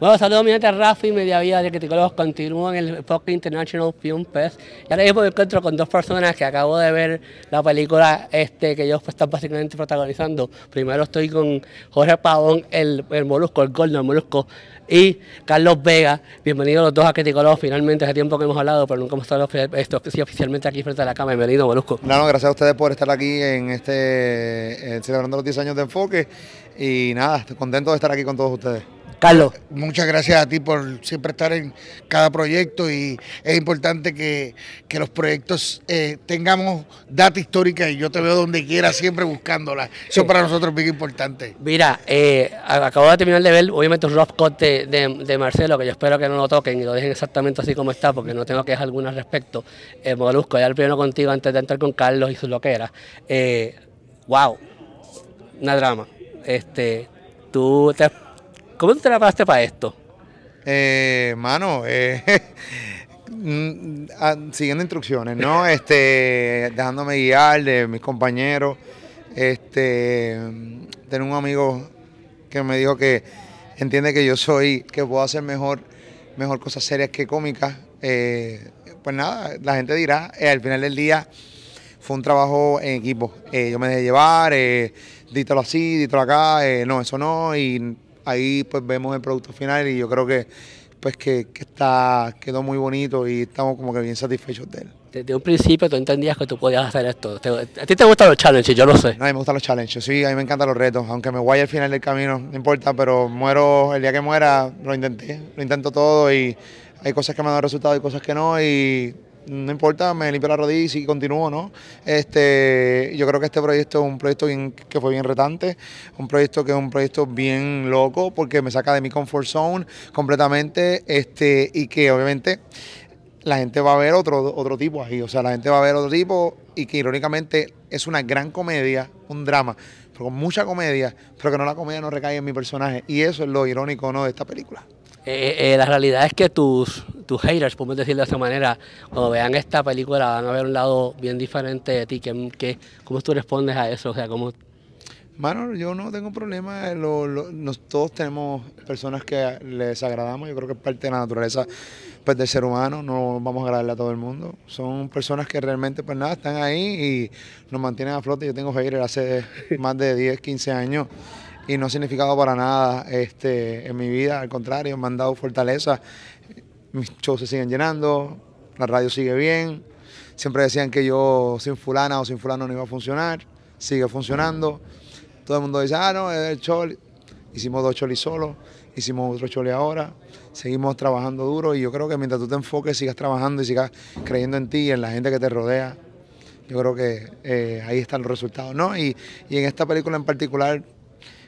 Bueno, saludos, mi gente Rafi, Media Vida de Criticólogos. continúo en el Focke International Film Fest. Y ahora mismo me encuentro con dos personas que acabo de ver la película este, que ellos están básicamente protagonizando. Primero estoy con Jorge Pavón, el, Molusco, el Gordo, el Molusco, y Carlos Vega. Bienvenidos los dos a Criticólogos. Finalmente, hace tiempo que hemos hablado, pero nunca hemos estado este, oficialmente aquí frente a la cámara. Bienvenido, Molusco. No, no, gracias a ustedes por estar aquí en este, celebrando los 10 años de enfoque. Y nada, contento de estar aquí con todos ustedes. Carlos. Muchas gracias a ti por siempre estar en cada proyecto y es importante que, los proyectos eh, tengamos data histórica y yo te veo donde quiera siempre buscándola. Eso para nosotros es muy importante. Mira, eh, acabo de terminar de ver obviamente un rough cut de, Marcelo que yo espero que no lo toquen y lo dejen exactamente así como está porque no tengo que dejar alguna al respecto. Eh, ya el primero contigo antes de entrar con Carlos y su loquera. wow, eh, una drama. Este, tú te ¿Cómo te preparaste para esto? Eh, mano, eh, mm, ah, siguiendo instrucciones, ¿no? este, dejándome guiar de mis compañeros. Este, tengo un amigo que me dijo que entiende que yo soy, que puedo hacer mejor, mejor cosas serias que cómicas. Eh, pues nada, la gente dirá, eh, al final del día fue un trabajo en equipo. yo me dejé llevar, dítelo así, dítelo acá, no, eso no, y ahí pues vemos el producto final y yo creo que pues que, quedó muy bonito y estamos como que bien satisfechos de él. Desde un principio tú entendías que tú podías hacer esto. ¿A ti te gustan los challenges? Yo lo sé. a mí me gustan los challenges, sí, a mí me encantan los retos. Aunque me guaye al final del camino, no importa, pero muero, el día que muera lo intenté, lo intento todo y hay cosas que me dan resultado y cosas que no y no importa, me limpio la rodilla y si continúo, ¿no? Este, yo creo que este proyecto es un proyecto que fue bien retante, un proyecto que es un proyecto bien loco porque me saca de mi comfort zone completamente este, y que obviamente la gente va a ver otro, otro tipo ahí, o sea, la gente va a ver otro tipo y que irónicamente es una gran comedia, un drama, pero con mucha comedia, pero que no la comedia no recae en mi personaje y eso es lo irónico, ¿no?, de esta película. Eh, eh, la realidad es que tus, tus haters, podemos decirlo de esa manera, cuando vean esta película van a ver un lado bien diferente de ti. Que, ¿Cómo tú respondes a eso? O sea, Mano, yo no tengo problema. Eh, todos tenemos personas que les agradamos. Yo creo que es parte de la naturaleza pues, del ser humano. No vamos a agradarle a todo el mundo. Son personas que realmente, pues nada, están ahí y nos mantienen a flote. Yo tengo haters hace más de 10, 15 años y no ha significado para nada este, en mi vida, al contrario, me han dado fortaleza, mis shows se siguen llenando, la radio sigue bien, siempre decían que yo sin fulana o sin fulano no iba a funcionar, sigue funcionando, todo el mundo dice, ah, no, es el Choli. hicimos dos cholis solos, hicimos otro chole ahora, seguimos trabajando duro y yo creo que mientras tú te enfoques, sigas trabajando y sigas creyendo en ti y en la gente que te rodea, yo creo que eh, ahí están los resultados, ¿no? Y, y en esta película en particular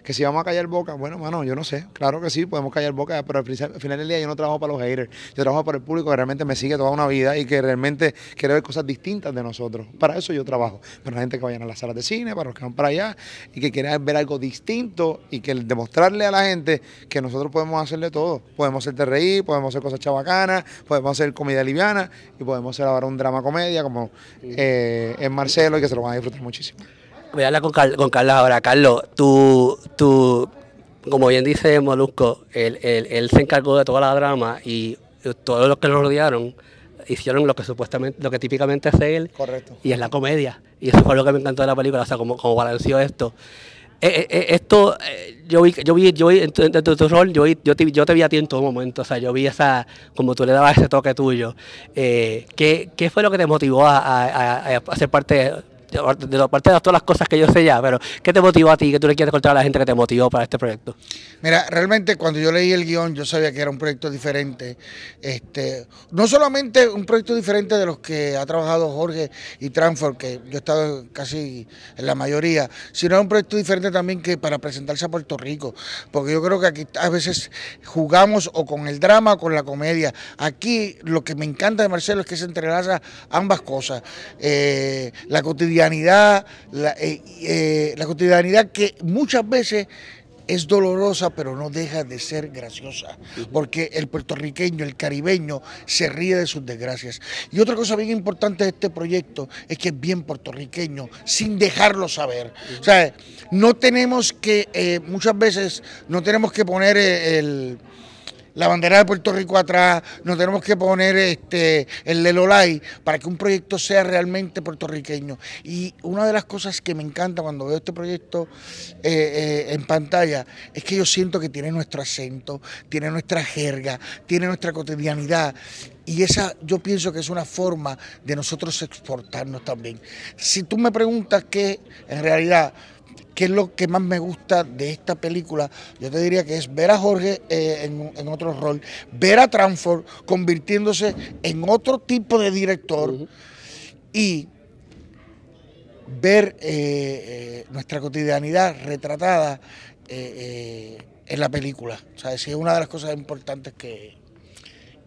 que si vamos a callar boca, bueno, mano, yo no sé. Claro que sí, podemos callar boca, pero al final del día yo no trabajo para los haters. Yo trabajo para el público que realmente me sigue toda una vida y que realmente quiere ver cosas distintas de nosotros. Para eso yo trabajo. Para la gente que vayan a las salas de cine, para los que van para allá y que quiera ver algo distinto y que demostrarle a la gente que nosotros podemos hacerle todo. Podemos hacerte reír, podemos hacer cosas chavacanas, podemos hacer comida liviana y podemos hacer ahora un drama comedia como eh, en Marcelo y que se lo van a disfrutar muchísimo voy a hablar con, Carlos ahora. Carlos, tú, tú, como bien dice Molusco, él, se encargó de toda la drama y todos los que lo rodearon hicieron lo que supuestamente, lo que típicamente hace él. Correcto. Y es la comedia. Y eso fue lo que me encantó de la película, o sea, como, como balanceó esto. Eh, eh, eh, esto, yo vi, yo vi, yo vi, en tu, rol, yo, yo, te, yo, vi a ti en todo momento, o sea, yo vi esa, como tú le dabas ese toque tuyo. ¿qué, fue lo que te motivó a, a, parte de ser parte de parte de todas las cosas que yo sé ya, pero ¿qué te motivó a ti? ¿Qué tú le quieres contar a la gente que te motivó para este proyecto? Mira, realmente cuando yo leí el guión, yo sabía que era un proyecto diferente. Este, no solamente un proyecto diferente de los que ha trabajado Jorge y Transform, que yo he estado casi en la mayoría, sino un proyecto diferente también que para presentarse a Puerto Rico. Porque yo creo que aquí a veces jugamos o con el drama o con la comedia. Aquí lo que me encanta de Marcelo es que se entrelaza ambas cosas. Eh, la cotidianidad eh, eh, la, cotidianidad que muchas veces es dolorosa, pero no deja de ser graciosa, porque el puertorriqueño, el caribeño, se ríe de sus desgracias. Y otra cosa bien importante de este proyecto es que es bien puertorriqueño, sin dejarlo saber. O sea, no tenemos que, eh, muchas veces, no tenemos que poner el la bandera de Puerto Rico atrás, nos tenemos que poner este, el Lelolai para que un proyecto sea realmente puertorriqueño. Y una de las cosas que me encanta cuando veo este proyecto eh, eh, en pantalla es que yo siento que tiene nuestro acento, tiene nuestra jerga, tiene nuestra cotidianidad. Y esa yo pienso que es una forma de nosotros exportarnos también. Si tú me preguntas qué, en realidad ¿Qué es lo que más me gusta de esta película? Yo te diría que es ver a Jorge eh, en, otro rol, ver a transform convirtiéndose en otro tipo de director y ver eh, eh, nuestra cotidianidad retratada en la película. O sea, es una de las cosas importantes que,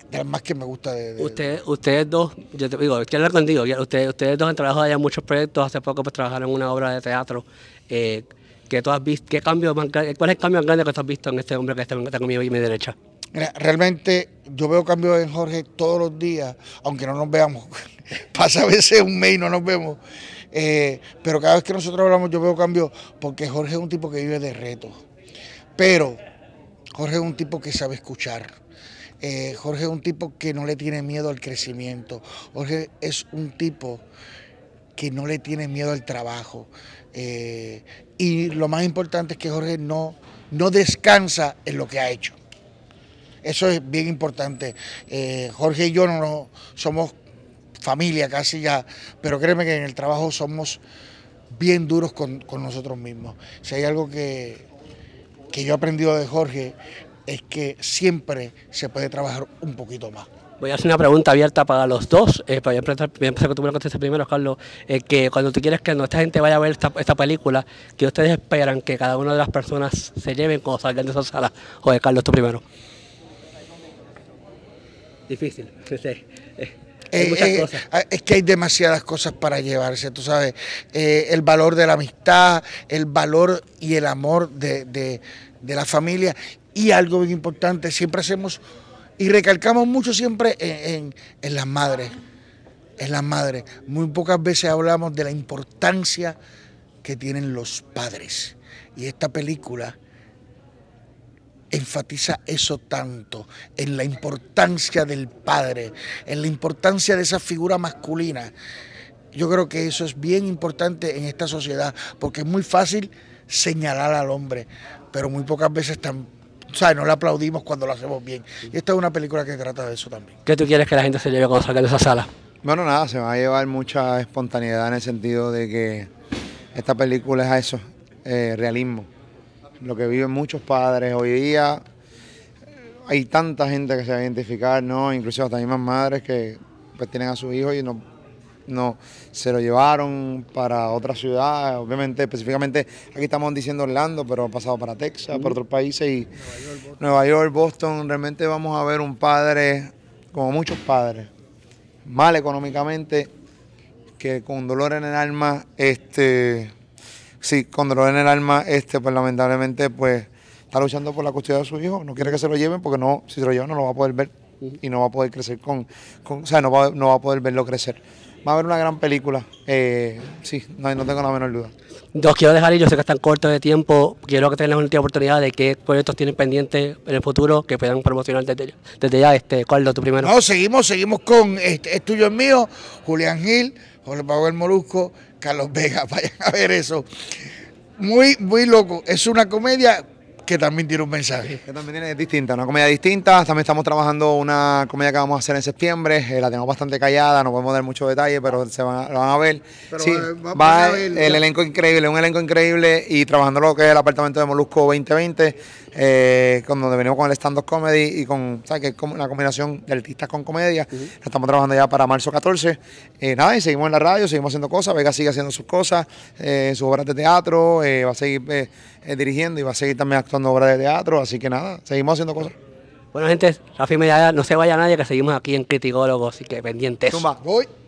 de las más que me gusta de, ustedes dos yo te digo quiero hablar contigo ustedes ustedes dos han trabajado allá en muchos proyectos hace poco pues trabajaron en una obra de teatro eh, qué cambio ¿Cuál es el cambio más grande que tú has visto en este hombre que está, conmigo y mi derecha? realmente yo veo cambios en Jorge todos los días, aunque no nos veamos. Pasa a veces un mes y no nos vemos. Eh, pero cada vez que nosotros hablamos yo veo cambios porque Jorge es un tipo que vive de retos. Pero Jorge es un tipo que sabe escuchar. Eh, Jorge es un tipo que no le tiene miedo al crecimiento. Jorge es un tipo que no le tiene miedo al trabajo. Eh, y lo más importante es que Jorge no, no descansa en lo que ha hecho. Eso es bien importante. Eh, Jorge y yo no, somos familia casi ya, pero créeme que en el trabajo somos bien duros con, con nosotros mismos. Si hay algo que, que yo he aprendido de Jorge es que siempre se puede trabajar un poquito más. Voy a hacer una pregunta abierta para los dos. Eh, pues voy, a empezar, voy, a con tu contestas primero, Carlos. Eh, que cuando tú quieres que nuestra gente vaya a ver esta, película, ¿qué ustedes esperan que cada una de las personas se lleven cuando salgan de esa sala? Joder, Carlos, tú primero. Difícil, sí, eh, sí. Eh, ah, es que hay demasiadas cosas para llevarse, tú sabes. el valor de la amistad, el valor y el amor de, de la familia. Y algo bien importante, siempre hacemos y recalcamos mucho siempre en, las madres, en las madres. Muy pocas veces hablamos de la importancia que tienen los padres. Y esta película enfatiza eso tanto, en la importancia del padre, en la importancia de esa figura masculina. Yo creo que eso es bien importante en esta sociedad, porque es muy fácil señalar al hombre, pero muy pocas veces tan, o sea, No le aplaudimos cuando lo hacemos bien. Y esta es una película que trata de eso también. ¿Qué tú quieres que la gente se lleve cuando salga de esa sala? Bueno, nada, se va a llevar mucha espontaneidad en el sentido de que esta película es a eso, eh, realismo. Lo que viven muchos padres hoy día, hay tanta gente que se va a identificar, ¿no? Incluso hasta mismas madres que pues, tienen a sus hijos y no no, se lo llevaron para otra ciudad, obviamente específicamente aquí estamos diciendo Orlando, pero ha pasado para Texas, para otros países y Nueva York, Boston, realmente vamos a ver un padre, como muchos padres, mal económicamente, que con dolor en el alma, este, sí, con dolor en el alma, este, pues lamentablemente, pues está luchando por la custodia de su hijo, no quiere que se lo lleven porque no, si se lo llevan no lo va a poder ver y no va a poder crecer con, o sea, no va, no va a poder verlo crecer. Va a haber una gran película. Eh, sí, no, tengo la menor duda. ...los quiero dejar, y yo sé que están cortos de tiempo. Quiero que tengan la última oportunidad de qué proyectos tienen pendiente en el futuro que puedan promocionar desde, desde ya. Este, es tu primero. No, seguimos, seguimos con este, Es tuyo, es mío, Julián Gil, Jorge Pablo el Molusco, Carlos Vega. Vayan a ver eso. Muy, muy loco. Es una comedia que también tiene un mensaje. Que también tiene distinta, una comedia distinta. También estamos trabajando una comedia que vamos a hacer en septiembre. Eh, la tenemos bastante callada, no podemos dar mucho detalle, pero se van a, la van a ver. va, el elenco increíble, un elenco increíble y trabajando lo que es el apartamento de Molusco 2020, eh, con donde venimos con el stand-up comedy y con, ¿sabes? Que combinación de artistas con comedia. la estamos trabajando ya para marzo 14. Eh, nada, y seguimos en la radio, seguimos haciendo cosas. Vega sigue haciendo sus cosas, sus obras de teatro, va a seguir dirigiendo y va a seguir también actuando montando obras de teatro, así que nada, seguimos haciendo cosas. Bueno, gente, Rafi Medalla, no se vaya nadie, que seguimos aquí en Criticólogos, así que pendientes. tumba voy.